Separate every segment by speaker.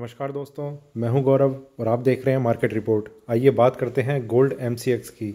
Speaker 1: नमस्कार दोस्तों मैं हूं गौरव और आप देख रहे हैं मार्केट रिपोर्ट आइए बात करते हैं गोल्ड एम की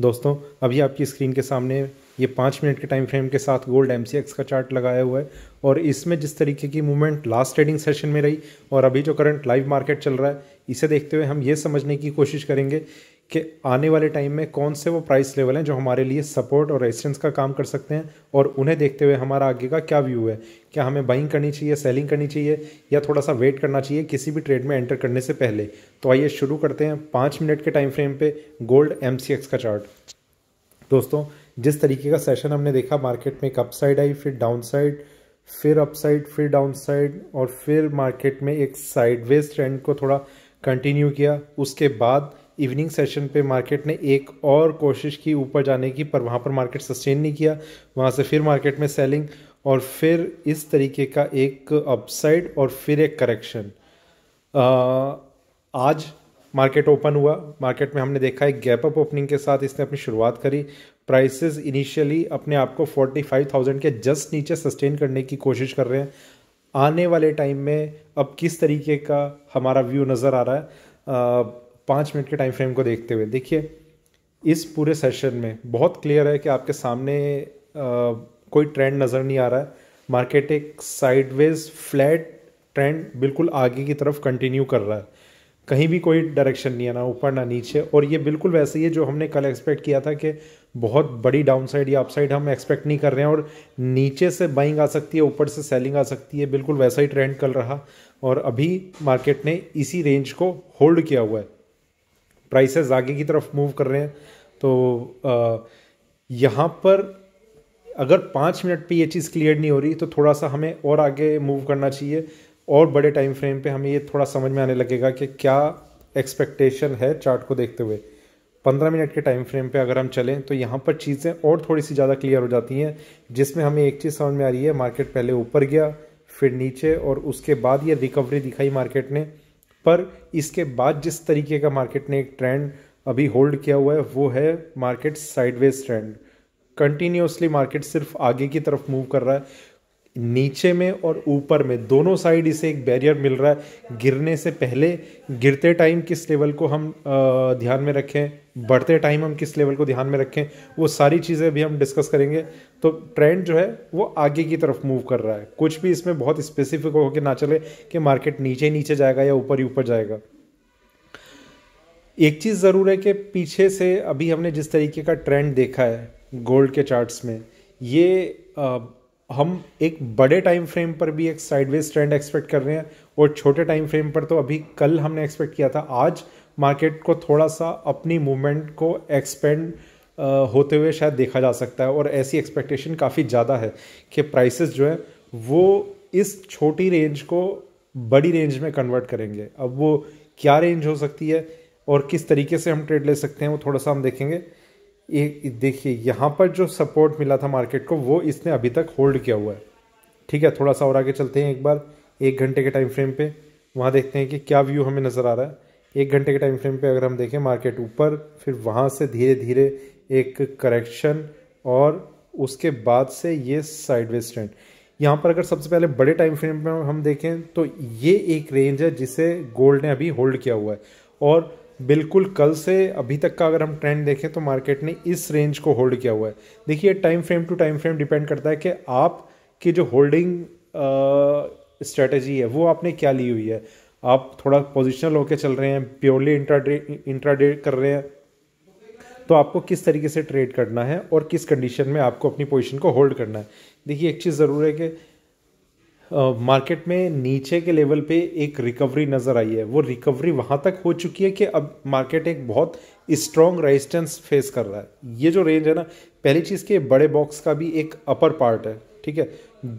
Speaker 1: दोस्तों अभी आपकी स्क्रीन के सामने ये पाँच मिनट के टाइम फ्रेम के साथ गोल्ड एम का चार्ट लगाया हुआ है और इसमें जिस तरीके की मूवमेंट लास्ट ट्रेडिंग सेशन में रही और अभी जो करंट लाइव मार्केट चल रहा है इसे देखते हुए हम ये समझने की कोशिश करेंगे कि आने वाले टाइम में कौन से वो प्राइस लेवल हैं जो हमारे लिए सपोर्ट और रेजिस्टेंस का काम कर सकते हैं और उन्हें देखते हुए हमारा आगे का क्या व्यू है क्या हमें बाइंग करनी चाहिए सेलिंग करनी चाहिए या थोड़ा सा वेट करना चाहिए किसी भी ट्रेड में एंटर करने से पहले तो आइए शुरू करते हैं पाँच मिनट के टाइम फ्रेम पर गोल्ड एम का चार्ट दोस्तों जिस तरीके का सेशन हमने देखा मार्केट में एक अपसाइड आई फिर साइड फिर अपसाइड फिर साइड और फिर मार्केट में एक साइडवेज ट्रेंड को थोड़ा कंटिन्यू किया उसके बाद इवनिंग सेशन पे मार्केट ने एक और कोशिश की ऊपर जाने की पर वहाँ पर मार्केट सस्टेन नहीं किया वहाँ से फिर मार्केट में सेलिंग और फिर इस तरीके का एक अपसाइड और फिर एक करेक्शन आज मार्केट ओपन हुआ मार्केट में हमने देखा एक गैप अप ओपनिंग के साथ इसने अपनी शुरुआत करी प्राइसेस इनिशियली अपने आप को 45,000 के जस्ट नीचे सस्टेन करने की कोशिश कर रहे हैं आने वाले टाइम में अब किस तरीके का हमारा व्यू नज़र आ रहा है पाँच मिनट के टाइम फ्रेम को देखते हुए देखिए इस पूरे सेशन में बहुत क्लियर है कि आपके सामने आ, कोई ट्रेंड नज़र नहीं आ रहा है मार्केट एक साइडवेज फ्लैट ट्रेंड बिल्कुल आगे की तरफ कंटिन्यू कर रहा है कहीं भी कोई डायरेक्शन नहीं है ना ऊपर ना नीचे और ये बिल्कुल वैसे ही है जो हमने कल एक्सपेक्ट किया था कि बहुत बड़ी डाउनसाइड या अपसाइड हम एक्सपेक्ट नहीं कर रहे हैं और नीचे से बाइंग आ सकती है ऊपर से सेलिंग आ सकती है बिल्कुल वैसा ही ट्रेंड कल रहा और अभी मार्केट ने इसी रेंज को होल्ड किया हुआ है प्राइसेस आगे की तरफ मूव कर रहे हैं तो यहाँ पर अगर पाँच मिनट पे ये चीज़ क्लियर नहीं हो रही तो थोड़ा सा हमें और आगे मूव करना चाहिए और बड़े टाइम फ्रेम पे हमें ये थोड़ा समझ में आने लगेगा कि क्या एक्सपेक्टेशन है चार्ट को देखते हुए पंद्रह मिनट के टाइम फ्रेम पे अगर हम चलें तो यहाँ पर चीज़ें और थोड़ी सी ज़्यादा क्लियर हो जाती हैं जिसमें हमें एक चीज़ समझ में आ रही है मार्केट पहले ऊपर गया फिर नीचे और उसके बाद ये रिकवरी दिखाई मार्केट ने पर इसके बाद जिस तरीके का मार्केट ने एक ट्रेंड अभी होल्ड किया हुआ है वो है market sideways trend continuously market सिर्फ आगे की तरफ मूव कर रहा है नीचे में और ऊपर में दोनों साइड इसे एक बैरियर मिल रहा है गिरने से पहले गिरते टाइम किस लेवल को हम ध्यान में रखें बढ़ते टाइम हम किस लेवल को ध्यान में रखें वो सारी चीज़ें भी हम डिस्कस करेंगे तो ट्रेंड जो है वो आगे की तरफ मूव कर रहा है कुछ भी इसमें बहुत स्पेसिफिक होकर ना चले कि मार्केट नीचे नीचे जाएगा या ऊपर ही ऊपर जाएगा एक चीज़ ज़रूर है कि पीछे से अभी हमने जिस तरीके का ट्रेंड देखा है गोल्ड के चार्ट्स में ये आ, हम एक बड़े टाइम फ्रेम पर भी एक साइडवेज ट्रेंड एक्सपेक्ट कर रहे हैं और छोटे टाइम फ्रेम पर तो अभी कल हमने एक्सपेक्ट किया था आज मार्केट को थोड़ा सा अपनी मूवमेंट को एक्सपेंड होते हुए शायद देखा जा सकता है और ऐसी एक्सपेक्टेशन काफ़ी ज़्यादा है कि प्राइसेस जो है वो इस छोटी रेंज को बड़ी रेंज में कन्वर्ट करेंगे अब वो क्या रेंज हो सकती है और किस तरीके से हम ट्रेड ले सकते हैं वो थोड़ा सा हम देखेंगे देखिए यहाँ पर जो सपोर्ट मिला था मार्केट को वो इसने अभी तक होल्ड किया हुआ है ठीक है थोड़ा सा और आगे चलते हैं एक बार एक घंटे के टाइम फ्रेम पे वहाँ देखते हैं कि क्या व्यू हमें नज़र आ रहा है एक घंटे के टाइम फ्रेम पे अगर हम देखें मार्केट ऊपर फिर वहाँ से धीरे धीरे एक करेक्शन और उसके बाद से ये साइडवेज ट्रेंड यहाँ पर अगर सबसे पहले बड़े टाइम फ्रेम पे हम देखें तो ये एक रेंज है जिसे गोल्ड ने अभी होल्ड किया हुआ है और बिल्कुल कल से अभी तक का अगर हम ट्रेंड देखें तो मार्केट ने इस रेंज को होल्ड किया हुआ है देखिए time frame to time frame depend करता है कि आप की जो होल्डिंग स्ट्रेटजी है वो आपने क्या ली हुई है आप थोड़ा पोजिशनल होकर चल रहे हैं प्योरली इंट्राडे इंट्राडे कर रहे हैं तो आपको किस तरीके से ट्रेड करना है और किस कंडीशन में आपको अपनी पोजिशन को होल्ड करना है देखिए एक चीज़ ज़रूर है कि मार्केट में नीचे के लेवल पे एक रिकवरी नज़र आई है वो रिकवरी वहाँ तक हो चुकी है कि अब मार्केट एक बहुत स्ट्रॉन्ग रेजिस्टेंस फेस कर रहा है ये जो रेंज है ना पहली चीज़ के बड़े बॉक्स का भी एक अपर पार्ट है ठीक है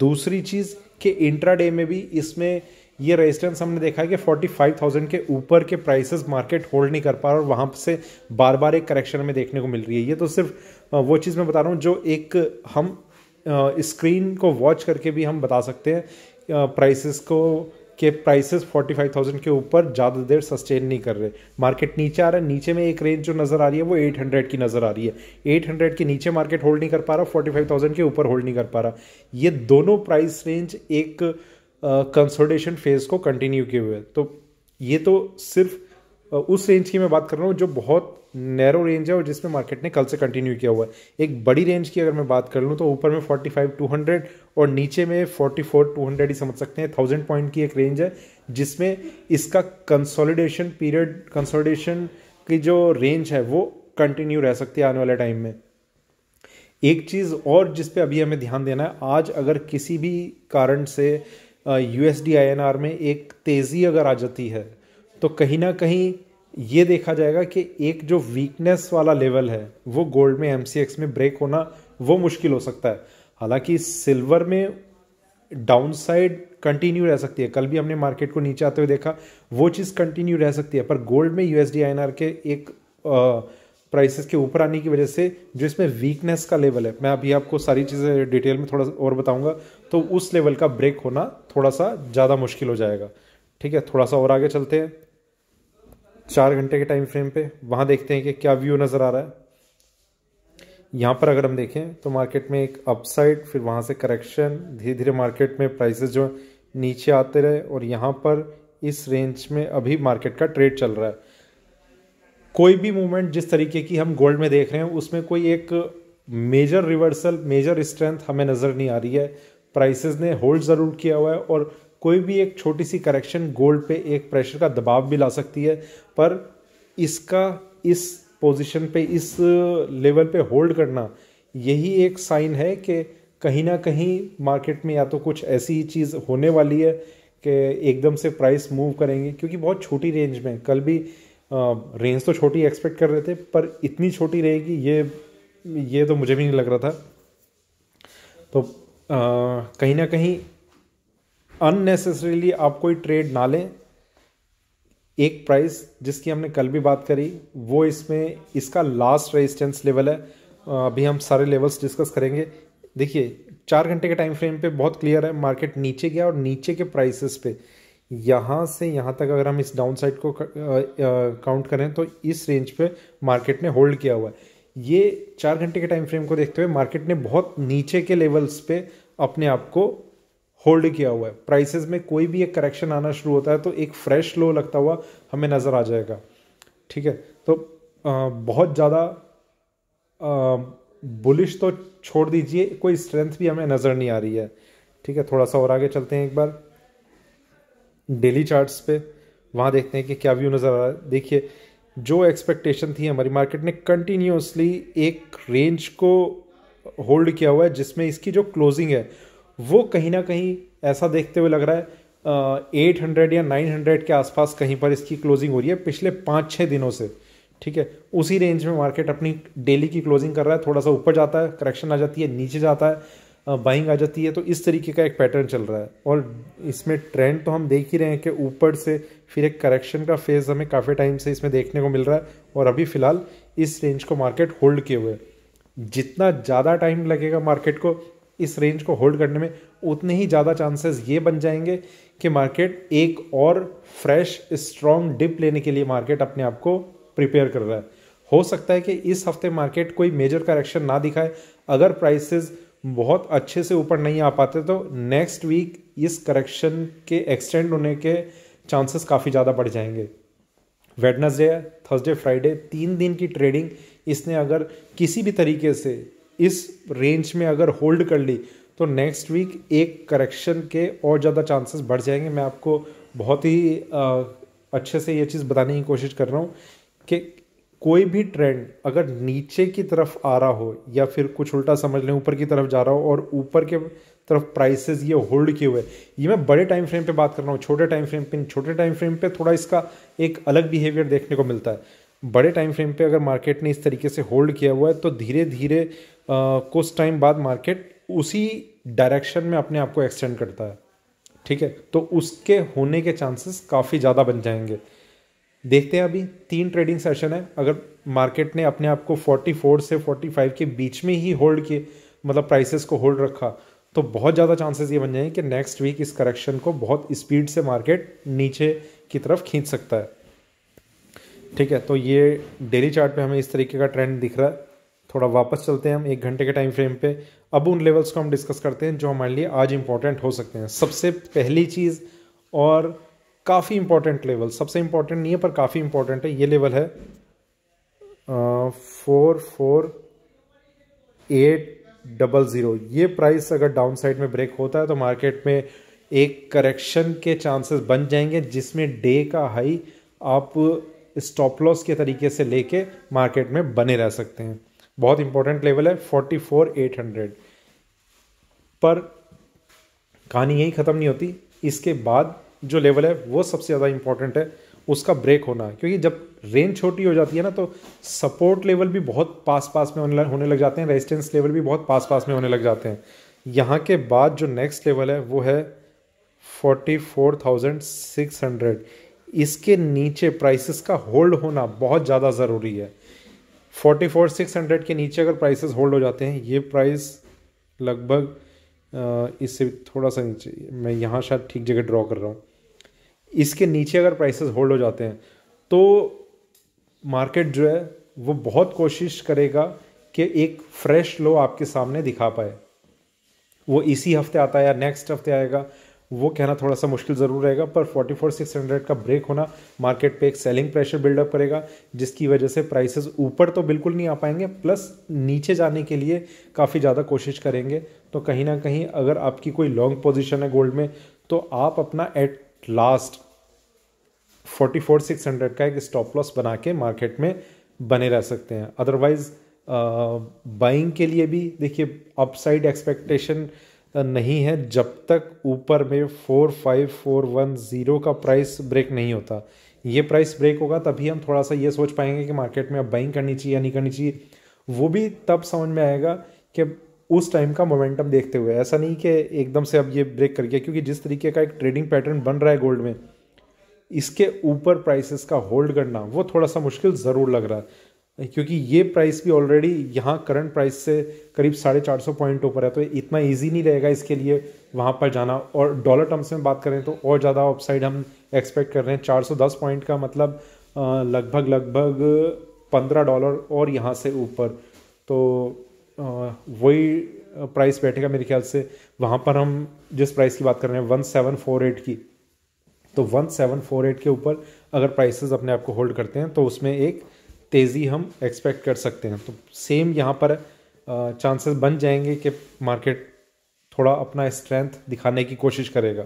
Speaker 1: दूसरी चीज़ के इंट्राडे में भी इसमें ये रेजिस्टेंस हमने देखा है कि 45,000 के ऊपर के प्राइसेस मार्केट होल्ड नहीं कर पा रहा और वहाँ से बार बार एक करेक्शन में देखने को मिल रही है ये तो सिर्फ वो चीज़ मैं बता रहा हूँ जो एक हम स्क्रीन को वॉच करके भी हम बता सकते हैं प्राइसेस को के प्राइसेस 45,000 के ऊपर ज़्यादा देर सस्टेन नहीं कर रहे मार्केट नीचे आ रहा है नीचे में एक रेंज जो नज़र आ रही है वो 800 की नज़र आ रही है 800 के नीचे मार्केट होल्ड नहीं कर पा रहा 45,000 के ऊपर होल्ड नहीं कर पा रहा ये दोनों प्राइस रेंज एक कंसल्टेशन फेज़ को कंटिन्यू किए हुए तो ये तो सिर्फ उस रेंज की मैं बात कर रहा हूँ जो बहुत नैरो रेंज है और जिसमें मार्केट ने कल से कंटिन्यू किया हुआ है एक बड़ी रेंज की अगर मैं बात कर लूँ तो ऊपर में 45 200 और नीचे में 44 200 ही समझ सकते हैं थाउजेंड पॉइंट की एक रेंज है जिसमें इसका कंसोलिडेशन पीरियड कंसोलिडेशन की जो रेंज है वो कंटिन्यू रह सकती है आने वाले टाइम में एक चीज़ और जिस पे अभी हमें ध्यान देना है आज अगर किसी भी कारण से U S D I N R में एक तेज़ी अगर आ जाती है तो कहीं ना कहीं ये देखा जाएगा कि एक जो वीकनेस वाला लेवल है वो गोल्ड में एम सी एक्स में ब्रेक होना वो मुश्किल हो सकता है हालांकि सिल्वर में डाउन साइड कंटिन्यू रह सकती है कल भी हमने मार्केट को नीचे आते हुए देखा वो चीज़ कंटिन्यू रह सकती है पर गोल्ड में यू एस के एक आ, प्राइसेस के ऊपर आने की वजह से जो इसमें वीकनेस का लेवल है मैं अभी आपको सारी चीज़ें डिटेल में थोड़ा और बताऊंगा तो उस लेवल का ब्रेक होना थोड़ा सा ज़्यादा मुश्किल हो जाएगा ठीक है थोड़ा सा और आगे चलते हैं चार घंटे के टाइम फ्रेम पे वहाँ देखते हैं कि क्या व्यू नज़र आ रहा है यहाँ पर अगर हम देखें तो मार्केट में एक अपसाइड फिर वहाँ से करेक्शन धीरे धीरे मार्केट में प्राइसेस जो नीचे आते रहे और यहाँ पर इस रेंज में अभी मार्केट का ट्रेड चल रहा है कोई भी मूवमेंट जिस तरीके की हम गोल्ड में देख रहे हैं उसमें कोई एक मेजर रिवर्सल मेजर स्ट्रेंथ हमें नज़र नहीं आ रही है प्राइसेस ने होल्ड ज़रूर किया हुआ है और कोई भी एक छोटी सी करेक्शन गोल्ड पे एक प्रेशर का दबाव भी ला सकती है पर इसका इस पोजीशन पे इस लेवल पे होल्ड करना यही एक साइन है कि कहीं ना कहीं मार्केट में या तो कुछ ऐसी ही चीज़ होने वाली है कि एकदम से प्राइस मूव करेंगे क्योंकि बहुत छोटी रेंज में कल भी रेंज तो छोटी एक्सपेक्ट कर रहे थे पर इतनी छोटी रहेगी ये ये तो मुझे भी नहीं लग रहा था तो कहीं ना कहीं अननेसेसरीली आप कोई ट्रेड ना लें एक प्राइस जिसकी हमने कल भी बात करी वो इसमें इसका लास्ट रेजिस्टेंस लेवल है अभी हम सारे लेवल्स डिस्कस करेंगे देखिए चार घंटे के टाइम फ्रेम पे बहुत क्लियर है मार्केट नीचे गया और नीचे के प्राइसेस पे यहाँ से यहाँ तक अगर हम इस डाउन साइड को काउंट करें तो इस रेंज पे मार्केट ने होल्ड किया हुआ है ये चार घंटे के टाइम फ्रेम को देखते हुए मार्केट ने बहुत नीचे के लेवल्स पे अपने आप को होल्ड किया हुआ है प्राइसेस में कोई भी एक करेक्शन आना शुरू होता है तो एक फ्रेश लो लगता हुआ हमें नज़र आ जाएगा ठीक है तो आ, बहुत ज़्यादा बुलिश तो छोड़ दीजिए कोई स्ट्रेंथ भी हमें नज़र नहीं आ रही है ठीक है थोड़ा सा और आगे चलते हैं एक बार डेली चार्ट्स पे वहाँ देखते हैं कि क्या व्यू नज़र आ रहा है देखिए जो एक्सपेक्टेशन थी हमारी मार्केट ने कंटिन्यूसली एक रेंज को होल्ड किया हुआ है जिसमें इसकी जो क्लोजिंग है वो कहीं ना कहीं ऐसा देखते हुए लग रहा है एट हंड्रेड या नाइन हंड्रेड के आसपास कहीं पर इसकी क्लोजिंग हो रही है पिछले पाँच छः दिनों से ठीक है उसी रेंज में मार्केट अपनी डेली की क्लोजिंग कर रहा है थोड़ा सा ऊपर जाता है करेक्शन आ जाती है नीचे जाता है बाइंग आ जाती है तो इस तरीके का एक पैटर्न चल रहा है और इसमें ट्रेंड तो हम देख ही रहे हैं कि ऊपर से फिर एक करेक्शन का फेज़ हमें काफ़ी टाइम से इसमें देखने को मिल रहा है और अभी फ़िलहाल इस रेंज को मार्केट होल्ड किए हुए जितना ज़्यादा टाइम लगेगा मार्केट को इस रेंज को होल्ड करने में उतने ही ज़्यादा चांसेस ये बन जाएंगे कि मार्केट एक और फ्रेश स्ट्रॉन्ग डिप लेने के लिए मार्केट अपने आप को प्रिपेयर कर रहा है हो सकता है कि इस हफ्ते मार्केट कोई मेजर करेक्शन ना दिखाए अगर प्राइसेस बहुत अच्छे से ऊपर नहीं आ पाते तो नेक्स्ट वीक इस करेक्शन के एक्सटेंड होने के चांसेस काफ़ी ज़्यादा बढ़ जाएंगे वेडनसडे थर्सडे फ्राइडे तीन दिन की ट्रेडिंग इसने अगर किसी भी तरीके से इस रेंज में अगर होल्ड कर ली तो नेक्स्ट वीक एक करेक्शन के और ज़्यादा चांसेस बढ़ जाएंगे मैं आपको बहुत ही आ, अच्छे से ये चीज़ बताने की कोशिश कर रहा हूँ कि कोई भी ट्रेंड अगर नीचे की तरफ आ रहा हो या फिर कुछ उल्टा समझ लें ऊपर की तरफ जा रहा हो और ऊपर के तरफ प्राइसेस ये होल्ड किए हुए ये मैं बड़े टाइम फ्रेम पे बात कर रहा हूँ छोटे टाइम फ्रेम पे छोटे टाइम फ्रेम पे थोड़ा इसका एक अलग बिहेवियर देखने को मिलता है बड़े टाइम फ्रेम पे अगर मार्केट ने इस तरीके से होल्ड किया हुआ है तो धीरे धीरे कुछ टाइम बाद मार्केट उसी डायरेक्शन में अपने आप को एक्सटेंड करता है ठीक है तो उसके होने के चांसेस काफ़ी ज़्यादा बन जाएंगे देखते हैं अभी तीन ट्रेडिंग सेशन है अगर मार्केट ने अपने आप को 44 से 45 के बीच में ही होल्ड किए मतलब प्राइसेस को होल्ड रखा तो बहुत ज़्यादा चांसेस ये बन जाएंगे कि नेक्स्ट वीक इस करेक्शन को बहुत स्पीड से मार्केट नीचे की तरफ खींच सकता है ठीक है तो ये डेली चार्ट पे हमें इस तरीके का ट्रेंड दिख रहा है थोड़ा वापस चलते हैं हम एक घंटे के टाइम फ्रेम पे अब उन लेवल्स को हम डिस्कस करते हैं जो हमारे लिए आज इंपॉर्टेंट हो सकते हैं सबसे पहली चीज़ और काफ़ी इंपॉर्टेंट लेवल सबसे इंपॉर्टेंट नहीं है पर काफ़ी इंपॉर्टेंट है ये लेवल है four four eight double zero ये प्राइस अगर डाउन साइड में ब्रेक होता है तो मार्केट में एक करेक्शन के चांसेस बन जाएंगे जिसमें डे का हाई आप स्टॉप लॉस के तरीके से लेके मार्केट में बने रह सकते हैं बहुत इंपॉर्टेंट लेवल है फोर्टी फोर एट हंड्रेड पर कहानी यही ख़त्म नहीं होती इसके बाद जो लेवल है वो सबसे ज़्यादा इंपॉर्टेंट है उसका ब्रेक होना क्योंकि जब रेंज छोटी हो जाती है ना तो सपोर्ट लेवल भी बहुत पास पास में होने लग जाते हैं रेजिस्टेंस लेवल भी बहुत पास पास में होने लग जाते हैं यहाँ के बाद जो नेक्स्ट लेवल है वो है forty four thousand six hundred इसके नीचे प्राइसेस का होल्ड होना बहुत ज़्यादा ज़रूरी है फोर्टी फोर सिक्स हंड्रेड के नीचे अगर प्राइसेस होल्ड हो जाते हैं ये प्राइस लगभग इससे थोड़ा सा नीचे मैं यहाँ शायद ठीक जगह ड्रॉ कर रहा हूँ इसके नीचे अगर प्राइसेस होल्ड हो जाते हैं तो मार्केट जो है वो बहुत कोशिश करेगा कि एक फ्रेश लो आपके सामने दिखा पाए वो इसी हफ्ते आता है या नेक्स्ट हफ्ते आएगा वो कहना थोड़ा सा मुश्किल ज़रूर रहेगा पर 44,600 का ब्रेक होना मार्केट पे एक सेलिंग प्रेशर बिल्डअप करेगा जिसकी वजह से प्राइसेस ऊपर तो बिल्कुल नहीं आ पाएंगे प्लस नीचे जाने के लिए काफ़ी ज़्यादा कोशिश करेंगे तो कहीं ना कहीं अगर आपकी कोई लॉन्ग पोजिशन है गोल्ड में तो आप अपना at last forty four six hundred का एक स्टॉप लॉस बना के मार्केट में बने रह सकते हैं अदरवाइज बाइंग के लिए भी देखिए अपसाइड एक्सपेक्टेशन नहीं है जब तक ऊपर में four five four one zero का प्राइस ब्रेक नहीं होता ये प्राइस ब्रेक होगा तभी हम थोड़ा सा ये सोच पाएंगे कि मार्केट में अब बाइंग करनी चाहिए या नहीं करनी चाहिए वो भी तब समझ में आएगा कि उस टाइम का मोमेंटम देखते हुए ऐसा नहीं कि एकदम से अब ये ब्रेक कर गया क्योंकि जिस तरीके का एक ट्रेडिंग पैटर्न बन रहा है गोल्ड में इसके ऊपर प्राइसेस का होल्ड करना वो थोड़ा सा मुश्किल ज़रूर लग रहा है क्योंकि ये प्राइस भी ऑलरेडी यहाँ करंट प्राइस से करीब साढ़े चार सौ पॉइंट ऊपर है तो इतना इजी नहीं रहेगा इसके लिए वहाँ पर जाना और डॉलर टर्म्स में बात करें तो और ज़्यादा अपसाइड हम एक्सपेक्ट कर रहे हैं चार सौ दस पॉइंट का मतलब लगभग लगभग पंद्रह डॉलर और यहाँ से ऊपर तो वही प्राइस बैठेगा मेरे ख्याल से वहाँ पर हम जिस प्राइस की बात कर रहे हैं वन सेवन फोर एट की तो 1748 के ऊपर अगर प्राइसेस अपने आप को होल्ड करते हैं तो उसमें एक तेज़ी हम एक्सपेक्ट कर सकते हैं तो सेम यहाँ पर चांसेस बन जाएंगे कि मार्केट थोड़ा अपना स्ट्रेंथ दिखाने की कोशिश करेगा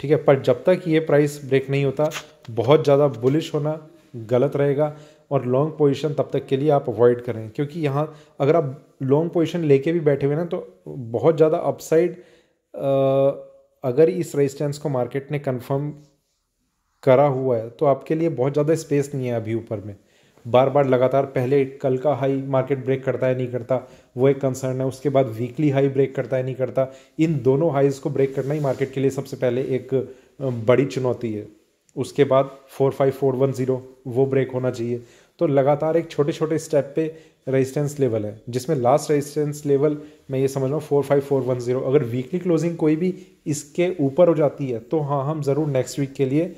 Speaker 1: ठीक है पर जब तक ये प्राइस ब्रेक नहीं होता बहुत ज़्यादा बुलिश होना गलत रहेगा और लॉन्ग पोजीशन तब तक के लिए आप अवॉइड करें क्योंकि यहाँ अगर आप लॉन्ग पोजीशन लेके भी बैठे हुए ना तो बहुत ज़्यादा अपसाइड अगर इस रेजिस्टेंस को मार्केट ने कंफर्म करा हुआ है तो आपके लिए बहुत ज़्यादा स्पेस नहीं है अभी ऊपर में बार बार लगातार पहले कल का हाई मार्केट ब्रेक करता है नहीं करता वो एक कंसर्न है उसके बाद वीकली हाई ब्रेक करता है नहीं करता इन दोनों हाईज़ को ब्रेक करना ही मार्केट के लिए सबसे पहले एक बड़ी चुनौती है उसके बाद four five four one zero वो ब्रेक होना चाहिए तो लगातार एक छोटे छोटे स्टेप पे रेजिस्टेंस लेवल है जिसमें लास्ट रेजिस्टेंस लेवल मैं ये समझ रहा हूँ four five four one zero अगर वीकली क्लोजिंग कोई भी इसके ऊपर हो जाती है तो हाँ हम ज़रूर नेक्स्ट वीक के लिए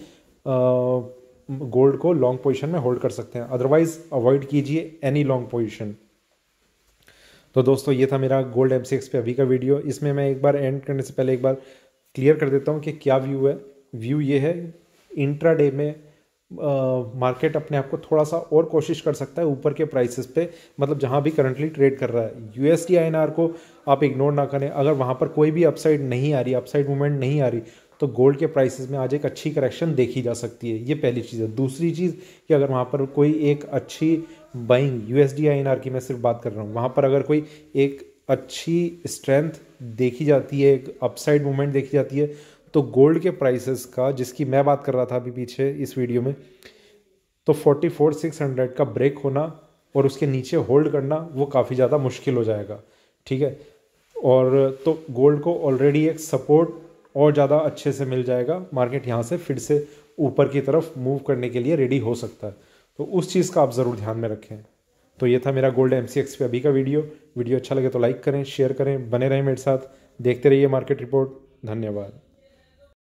Speaker 1: गोल्ड को लॉन्ग पोजीशन में होल्ड कर सकते हैं अदरवाइज अवॉइड कीजिए एनी लॉन्ग पोजीशन तो दोस्तों ये था मेरा गोल्ड एम पे अभी का वीडियो इसमें मैं एक बार एंड करने से पहले एक बार क्लियर कर देता हूँ कि क्या व्यू है व्यू ये है इंट्रा डे में मार्केट अपने आप को थोड़ा सा और कोशिश कर सकता है ऊपर के प्राइसेस पे मतलब जहाँ भी करंटली ट्रेड कर रहा है यूएसडी एस को आप इग्नोर ना करें अगर वहाँ पर कोई भी अपसाइड नहीं आ रही अपसाइड मूवमेंट नहीं आ रही तो गोल्ड के प्राइसेस में आज एक अच्छी करेक्शन देखी जा सकती है ये पहली चीज़ है दूसरी चीज़ कि अगर वहाँ पर कोई एक अच्छी बाइंग यू एस की मैं सिर्फ बात कर रहा हूँ वहाँ पर अगर कोई एक अच्छी स्ट्रेंथ देखी जाती है एक अपसाइड मूवमेंट देखी जाती है तो गोल्ड के प्राइसेस का जिसकी मैं बात कर रहा था अभी पीछे इस वीडियो में तो फोर्टी फोर सिक्स हंड्रेड का ब्रेक होना और उसके नीचे होल्ड करना वो काफ़ी ज़्यादा मुश्किल हो जाएगा ठीक है और तो गोल्ड को ऑलरेडी एक सपोर्ट और ज़्यादा अच्छे से मिल जाएगा मार्केट यहाँ से फिर से ऊपर की तरफ मूव करने के लिए रेडी हो सकता है तो उस चीज़ का आप ज़रूर ध्यान में रखें तो ये था मेरा गोल्ड एम पे अभी का वीडियो वीडियो अच्छा लगे तो लाइक करें शेयर करें बने रहें मेरे साथ देखते रहिए मार्केट रिपोर्ट धन्यवाद